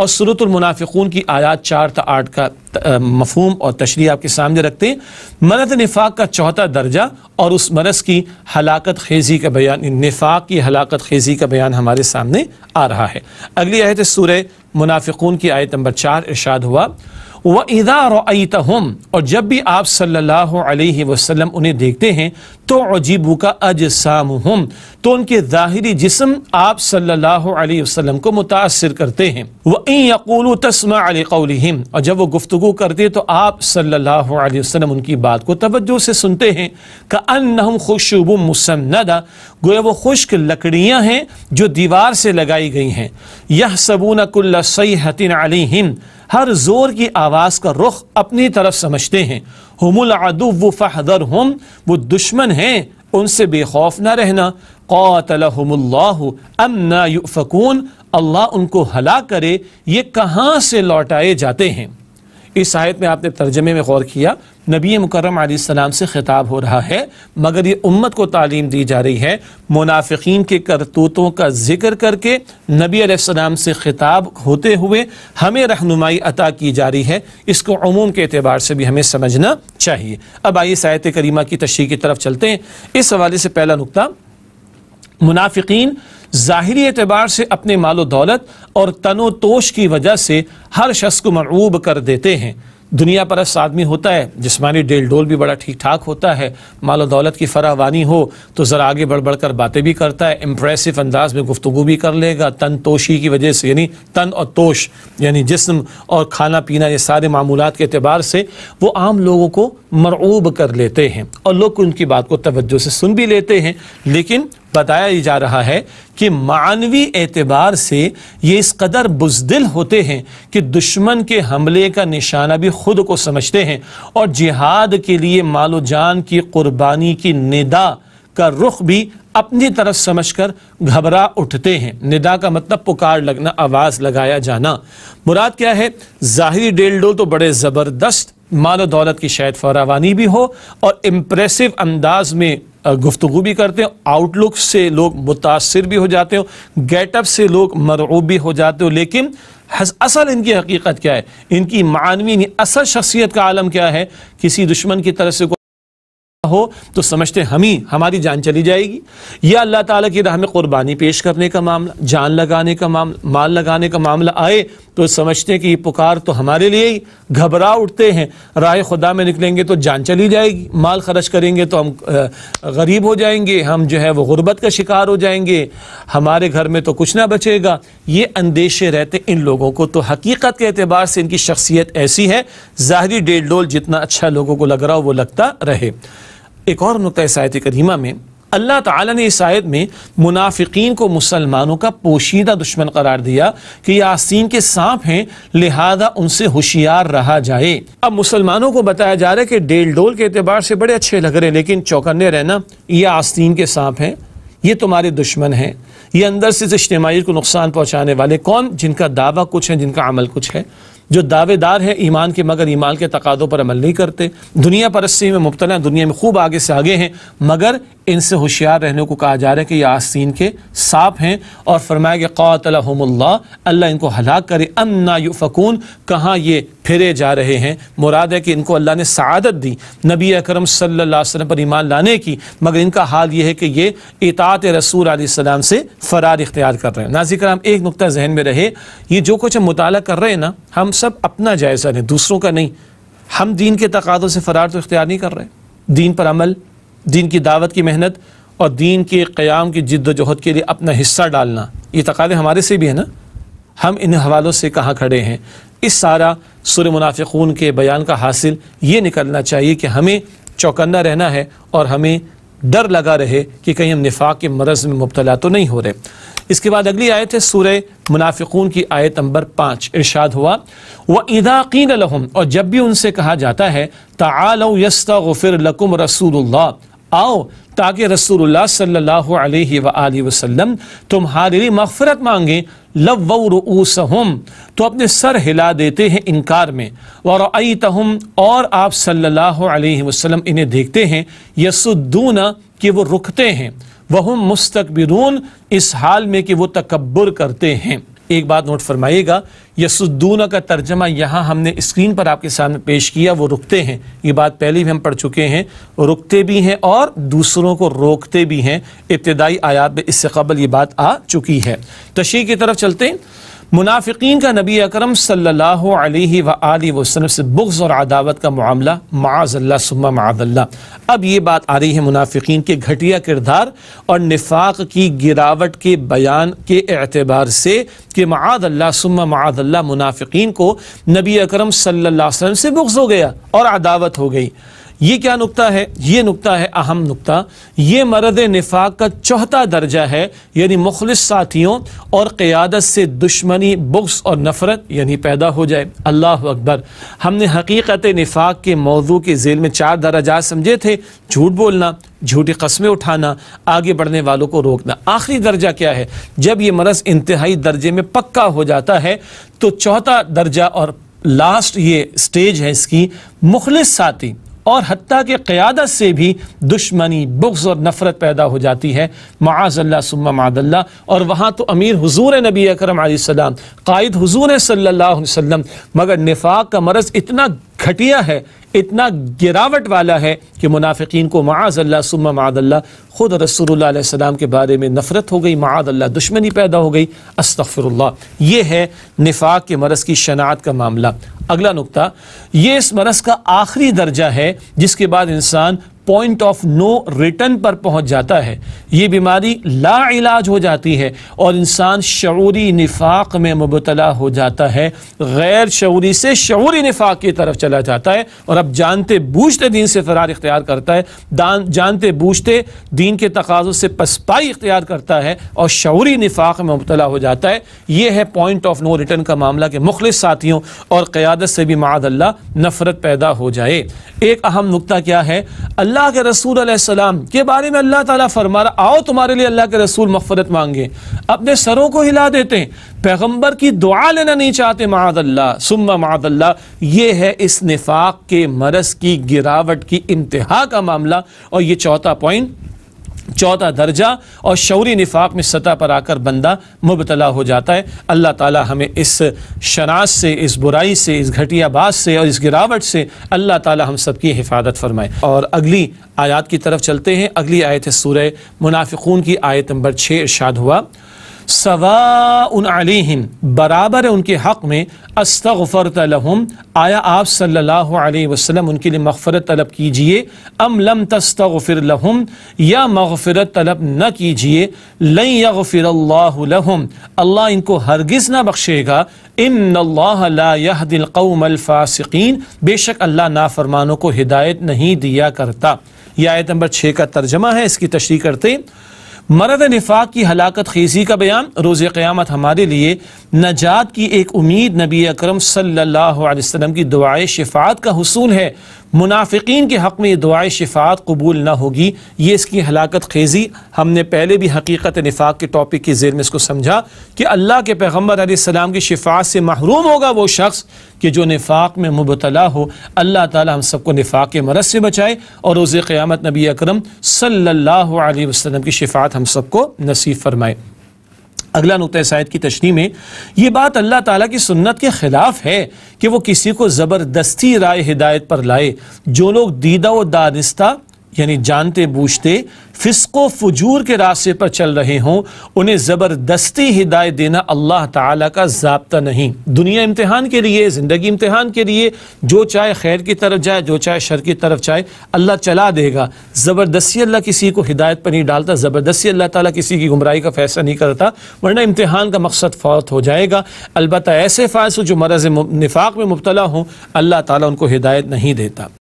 और मुनाफिकून की आयात चार था आठ का मफहम और तशरी आपके सामने रखते हैं मरद नफाक का चौथा दर्जा और उस मरस की हलाकत खेजी का बयान नफाक की हलाकत खेजी का बयान हमारे सामने आ रहा है अगली आयत सूर मुनाफिकून की आयत नंबर चार इर्शाद हुआ व इदा हम और जब भी आप सल्लल्लाहु अलैहि वसल्लम उन्हें देखते हैं तो अजीबू का अजसाम हम तो उनके ज़ाहरी जिसम आप सल्लल्लाहु अलैहि वसल्लम को मुतासर करते हैं व इन यकूल तस्मा कौलहम और जब वो गुफ्तु करते तो आप सल्लल्लाहु अलैहि वसल्लम उनकी बात को तवज्जो से सुनते हैं का अन हम खुशुब मुसन्नदा गोया वो खुश्क लकड़ियाँ हैं जो दीवार से लगाई गई हैं यह सबूनकुल्ला सही हतिन अली अलहम हर जोर की आवाज़ का रुख अपनी तरफ समझते हैं हमुल व फ़हदर हम वो दुश्मन हैं उनसे बेखौफ ना रहना कौतलहमुल्ला फ़कून अल्लाह उनको हला करे ये कहाँ से लौटाए जाते हैं इस आयत में आपने तर्जमे में गौर किया नबी मुकरम आसमाम से ख़िताब हो रहा है मगर ये उम्मत को तालीम दी जा रही है मुनाफिकीन के करतूतों का जिक्र करके नबी सलाम से ख़िताब होते हुए हमें रहनुमाई अता की जा रही है इसको अमूम के अतबार से भी हमें समझना चाहिए अब आइए सायत करीमा की तशरी की तरफ चलते हैं इस हवाले से पहला नुकता मुनाफिकीन ज़ाहरी एतबार से अपने मालो दौलत और तनोतोश तोश की वजह से हर शख्स को मरूब कर देते हैं दुनिया परस्त आदमी होता है जिसमानी डेल डोल भी बड़ा ठीक ठाक होता है मालो दौलत की फरावानी हो तो ज़रा आगे बढ़ बढ़ कर बातें भी करता है इम्प्रेसिव अंदाज में गुफ्तु भी कर लेगा तन तोशी की वजह से यानी तन और तोश यानी जिसम और खाना पीना ये सारे मामूलत के अतबार से वो आम लोगों को मरऊब कर लेते हैं और लोग उनकी बात को तोज्जो से सुन भी लेते हैं लेकिन बताया ही जा रहा है कि मानवी एतबार से ये इस कदर बुजदिल होते हैं कि दुश्मन के हमले का निशाना भी खुद को समझते हैं और जिहाद के लिए मालो जान की कुर्बानी की निदा का रुख भी अपनी तरफ समझकर घबरा उठते हैं निदा का मतलब पुकार लगना आवाज़ लगाया जाना मुराद क्या है ज़ाहरी डेल डोल तो बड़े ज़बरदस्त मालो दौलत की शायद फरावानी भी हो और इम्प्रेसिव अंदाज में गुफ्तु भी करते हो आउटलुक से लोग मुतासर भी हो जाते हो गेटअप से लोग मरऊब भी हो जाते हो लेकिन असल इनकी हकीकत क्या है इनकी मानवी असल शख्सियत का आलम क्या है किसी दुश्मन की तरफ से हो तो समझते हम ही हमारी जान चली जाएगी या अल्लाह ताला की राह में कुर्बानी पेश करने का मामला जान लगाने का मामला माल लगाने का मामला आए तो समझते हैं कि ये पुकार तो हमारे लिए ही घबरा उठते हैं राय खुदा में निकलेंगे तो जान चली जाएगी माल खर्च करेंगे तो हम गरीब हो जाएंगे हम जो है वो गुर्बत का शिकार हो जाएंगे हमारे घर में तो कुछ ना बचेगा ये अंदेशे रहते इन लोगों को तो हकीकत के अतबार से इनकी शख्सियत ऐसी है ज़ाहरी डेढ़ डोल जितना अच्छा लोगों को लग रहा हो वो लगता रहे एक और नुक़ इस आयत करीमा में अल्लाह ताला ने इस आयत में मुनाफिकीन को मुसलमानों का पोशीदा दुश्मन करार दिया कि यासीन के सांप हैं लिहाजा उनसे होशियार रहा जाए अब मुसलमानों को बताया जा रहा है कि डेल डोल के एतबार से बड़े अच्छे लग रहे हैं लेकिन चौकन्ने रहना ये आस्तीन के सांप हैं ये तुम्हारे दुश्मन हैं ये अंदर से इज्तमाही को नुकसान पहुँचाने वाले कौन जिनका दावा कुछ है जिनका अमल कुछ है जो दावेदार हैं ईमान के मगर ईमान के तकादों पर अमल नहीं करते दुनिया परस्ती में मुबतला दुनिया में खूब आगे से आगे हैं मगर इनसे होशियार रहने को कहा जा रहा है कि यह आस्तीन के साफ़ हैं और फरमाया कि कौतलहमल्ला अल्लाह इनको हलाक करे अन्ना फ़कून कहाँ ये फिरे जा रहे हैं मुराद है कि इनको अल्लाह ने शादत दी नबी अकरम सल्लल्लाहु पर ईमान लाने की मगर इनका हाल ये है कि ये इतात रसूल आसमाम से फ़रार इख्तियार कर रहे हैं नाजिक राम एक नुकता जहन में रहे ये जो कुछ हम मुताल कर रहे हैं ना हम सब अपना जायज़ा लें दूसरों का नहीं हम दीन के तकादों से फ़रार तो इख्तियार नहीं कर रहे दीन पर अमल दीन की दावत की मेहनत और दीन के क़्याम की जद्दोजहद के लिए अपना हिस्सा डालना ये तकादे हमारे से भी हैं ना हम इन हवालों से कहाँ खड़े हैं इस सारा सुर मुनाफिकून के बयान का हासिल ये निकलना चाहिए कि हमें चौकन्ना रहना है और हमें डर लगा रहे कि कहीं हम निफाक के मरज़ में मुबतला तो नहीं हो रहे इसके बाद अगली आयत है सूर मुनाफिकून की आयत नंबर पाँच इर्शाद हुआ व इदाकीन और जब भी उनसे कहा जाता है तलो यस्ता गफिर लकुम रसूल आओ ताकि रसूल सल्ला अलैहि तुम्हारे लिए मगफरत मांगें लवरूसहम तो अपने सर हिला देते हैं इनकार में आई तहम और आप सल्लल्लाहु अलैहि वसल्लम इन्हें देखते हैं यसुद्दून कि वो रुकते हैं वह मुस्तकबिरून इस हाल में कि वो तकबर करते हैं एक बात नोट फरमाइएगा यसुद्दून का तर्जमा यहाँ हमने स्क्रीन पर आपके सामने पेश किया वो रुकते हैं ये बात पहले भी हम पढ़ चुके हैं रुकते भी हैं और दूसरों को रोकते भी हैं इब्तदाई आयात में इससे कबल ये बात आ चुकी है तशी की तरफ चलते हैं मुनाफिकीन का नबी अकरम सल्लल्लाहु अलैहि वसल्लम से बुग्ज़ और अदावत का मामला माजल्ला सुम्मा माजल्ला अब ये बात आ रही है मुनाफिकीन के घटिया किरदार और निफाक की गिरावट के बयान के एतबार से कि माजल्ला सुम्मा माजल्ला मुनाफिकीन को नबी अकरम सल्लल्लाहु अलैहि वसल्लम से बुग्ज़ हो गया और अदावत हो गई ये क्या नुकता है ये नुकता है अहम नुकता ये मरद नफाक का चौथा दर्जा है यानी मुखलिस साथियों और क़्यादत से दुश्मनी बुक्स और नफ़रत यानी पैदा हो जाए अल्लाह अकबर हमने हकीकत नफाक के मौजू के जेल में चार दर्जा समझे थे झूठ बोलना झूठी कस्में उठाना आगे बढ़ने वालों को रोकना आखिरी दर्जा क्या है जब ये मरस इंतहाई दर्जे में पक्का हो जाता है तो चौथा दर्जा और लास्ट ये स्टेज है इसकी मुखलिस साथी और हती के क़्यादत से भी दुश्मनी बुग्स और नफ़रत पैदा हो जाती है माज़ल्ला सुम्मा मादल्ला और वहाँ तो अमीर हजूर नबी अक्रम सलाम कायद हजूर सल्ला वसम मगर नफाक का मरज़ इतना घटिया है इतना गिरावट वाला है कि मुनाफिकीन को माज़ल्ला सुम्मा मादल्ला ख़ुद रसोल्लाम के बारे में नफ़रत हो गई मादल्ला दुश्मनी पैदा हो गई अस्तफ़िरल्ला ये है निफाक के मरस की शनात का मामला अगला नुकता ये इस मरस का आखिरी दर्जा है जिसके बाद इंसान पॉइंट ऑफ नो रिटर्न पर पहुंच जाता है ये बीमारी ला इलाज हो जाती है और इंसान शूरी निफाक में मुबतला हो जाता है गैर शूरी से शूरी निफाक की तरफ चला जाता है और अब जानते बूझते दीन से फरार इख्तियार करता है दान जानते बूझते दीन के तकाजों से पसपाई इख्तियार करता है और शूरी निफाक में मुबतला हो जाता है यह है पॉइंट ऑफ नो रिटर्न का मामला कि मुखलिस साथियों और क़्यादत से भी मादल्ला नफरत पैदा हो जाए एक अहम नुकता क्या है अल्लाह अल्लाह के रसूल अलैहिस्सलाम के बारे में अल्लाह ताला फरमा रहा आओ तुम्हारे लिए अल्लाह के रसूल मफ़रत मांगे अपने सरों को हिला देते हैं पैगम्बर की दुआ लेना नहीं चाहते मादल्ला सुम्मा मादल्ला ये है इस निफाक के मरस की गिरावट की इंतहा का मामला और ये चौथा पॉइंट चौथा दर्जा और शौरी निफाक में सतह पर आकर बंदा मुबतला हो जाता है अल्लाह ताला हमें इस शनाज से इस बुराई से इस घटियाबाज से और इस गिरावट से अल्लाह ताला हम सबकी हिफाजत फरमाए और अगली आयत की तरफ चलते हैं अगली आयत है सूर्य मुनाफिकून की आयत नंबर छः इर्शाद हुआ सवा उन बराबर है उनके हक़ में अस्तफ़र तलहम आया आप सल्लल्लाहु अलैहि वसल्लम उनके लिए मफफरत तलब कीजिए अम लम तस्तफ़िर लहम या मफफरत तलब न कीजिए लई यगफ़िर लहम अल्लाह इनको हरगिज़ ना बख्शेगा इन दिलकौमफ़ासिन बेशक अल्लाह नाफरमानों को हिदायत नहीं दिया करता यह आयत नंबर छः का तर्जमा है इसकी तशरी करते मरद निफाक की हलाकत खेजी का बयान रोज़ क़्यामत हमारे लिए नजात की एक उम्मीद नबी अकरम सल्लल्लाहु अलैहि वसल्लम की दुआए शिफात का हसूल है मुनाफिकीन के हक़ में दुआ शिफात कबूल ना होगी ये इसकी हलाकत खेजी हमने पहले भी हकीकत निफाक के टॉपिक के जेर में इसको समझा कि अल्लाह के पैगम्बर आसमाम की शिफात से महरूम होगा वो शख्स कि जो निफाक में मुबतला हो अल्लाह ताली हम सबको निफाक के मरद से बचाए और रोज़ क़्यामत नबी अक्रम सल्ला वसलम की शिफात हम सबको नसीब फरमाए अगला नुक़ शायद की तशनी में ये बात अल्लाह ताला की सुन्नत के ख़िलाफ़ है कि वो किसी को ज़बरदस्ती राय हिदायत पर लाए जो लोग दीदा व दानिस्ता यानी जानते बूझते फिसको फजूर के रास्ते पर चल रहे हों उन्हें ज़बरदस्ती हिदायत देना अल्लाह ताला का जबता नहीं दुनिया इम्तहान के लिए ज़िंदगी इम्तहान के लिए जो चाहे खैर की तरफ जाए जो चाहे शर की तरफ चाहे अल्लाह चला देगा ज़बरदस्ती अल्लाह किसी को हिदायत पर नहीं डालता ज़बरदस्ती अल्लाह ताला किसी की गुमराही का फैसला नहीं करता वरना इम्तहान का मकसद फौत हो जाएगा अलबत् ऐसे फालसू जो मरज़ निफाक में मुबतला हों अल्लाह ताली उनको हिदायत नहीं देता